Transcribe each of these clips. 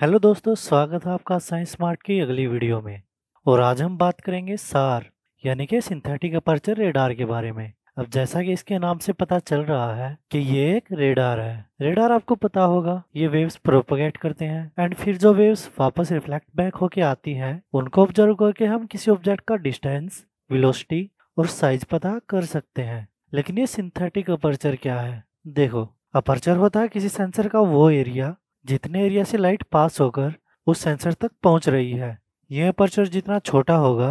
hello दोस्तों स्वागत है आपका साइंस स्मार्ट की अगली वीडियो में और आज हम बात करेंगे सार यानी कि सिंथेटिक अपर्चर रेडार के बारे में अब जैसा कि इसके नाम से पता चल रहा है कि ये एक रेडार है रेडार आपको पता होगा ये वेव्स प्रोपोगेट करते हैं एंड फिर जो वेव्स वापस रिफ्लेक्ट बैक होके आती है उनको ऑब्जर्व करके हम किसी ऑब्जेक्ट का डिस्टेंस विलोसिटी और साइज पता कर सकते हैं लेकिन ये सिंथेटिक अपर्चर क्या है देखो अपर्चर होता है किसी सेंसर का वो एरिया जितने एरिया से लाइट पास होकर उस सेंसर तक पहुंच रही है यह अपर्चर जितना छोटा होगा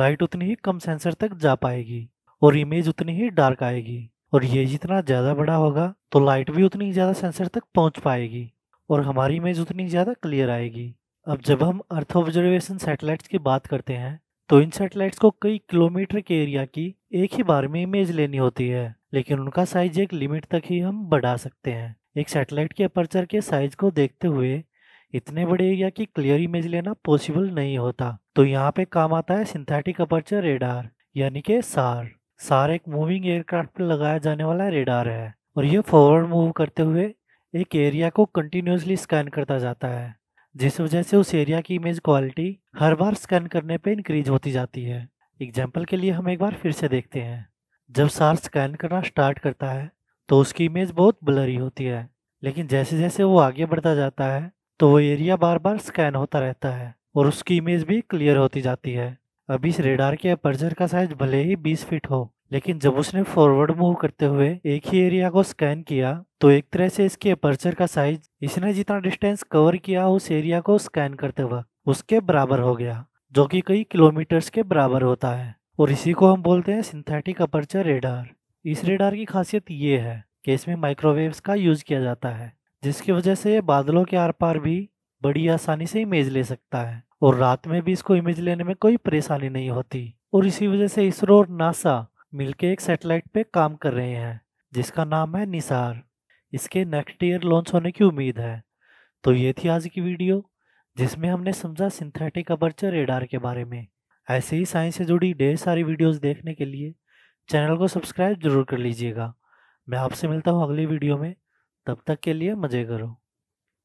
लाइट उतनी ही कम सेंसर तक जा पाएगी और इमेज उतनी ही डार्क आएगी और ये जितना ज़्यादा बड़ा होगा तो लाइट भी उतनी ज़्यादा सेंसर तक पहुंच पाएगी और हमारी इमेज उतनी ज़्यादा क्लियर आएगी अब जब हम अर्थ ऑब्जर्वेशन सैटेलाइट्स की बात करते हैं तो इन सैटेलाइट्स को कई किलोमीटर के एरिया की एक ही बार में इमेज लेनी होती है लेकिन उनका साइज एक लिमिट तक ही हम बढ़ा सकते हैं एक सैटेलाइट के अपर्चर के साइज को देखते हुए इतने बड़े एरिया की क्लियर इमेज लेना पॉसिबल नहीं होता तो यहाँ पे काम आता है सिंथेटिक अपर्चर रेडार यानी के सार सार एक मूविंग एयरक्राफ्ट पर लगाया जाने वाला रेडार है और ये फॉरवर्ड मूव करते हुए एक एरिया को कंटिन्यूसली स्कैन करता जाता है जिस वजह से उस एरिया की इमेज क्वालिटी हर बार स्कैन करने पे इंक्रीज होती जाती है एग्जाम्पल के लिए हम एक बार फिर से देखते हैं जब सार स्कैन करना स्टार्ट करता है तो उसकी इमेज बहुत ब्लरी होती है लेकिन जैसे जैसे वो आगे बढ़ता जाता है तो वो एरिया बार बार स्कैन होता रहता है और उसकी इमेज भी क्लियर होती जाती है अभी इस रेडार के अपर्चर का साइज भले ही बीस फीट हो लेकिन जब उसने फॉरवर्ड मूव करते हुए एक ही एरिया को स्कैन किया तो एक तरह से इसके अपर्चर का साइज इसने जितना डिस्टेंस कवर किया उस एरिया को स्कैन करते वक्त उसके बराबर हो गया जो कि कई किलोमीटर्स के बराबर होता है और इसी को हम बोलते हैं सिंथेटिक अपर्चर रेडार इस रेडार की खासियत ये है कि इसमें माइक्रोवेव्स का यूज किया जाता है जिसकी वजह से बादलों के आर पार भी बड़ी आसानी से इमेज ले सकता है और रात में भी इसको इमेज लेने में कोई परेशानी नहीं होती और इसी वजह से इसरो और नासा मिलकर एक सेटेलाइट पे काम कर रहे हैं जिसका नाम है निसार इसके नेक्स्ट ईयर लॉन्च होने की उम्मीद है तो ये थी आज की वीडियो जिसमें हमने समझा सिंथेटिक अपर्चर रेडार के बारे में ऐसे ही साइंस से जुड़ी ढेर सारी वीडियोस देखने के लिए चैनल को सब्सक्राइब जरूर कर लीजिएगा मैं आपसे मिलता हूँ अगली वीडियो में तब तक के लिए मज़े करो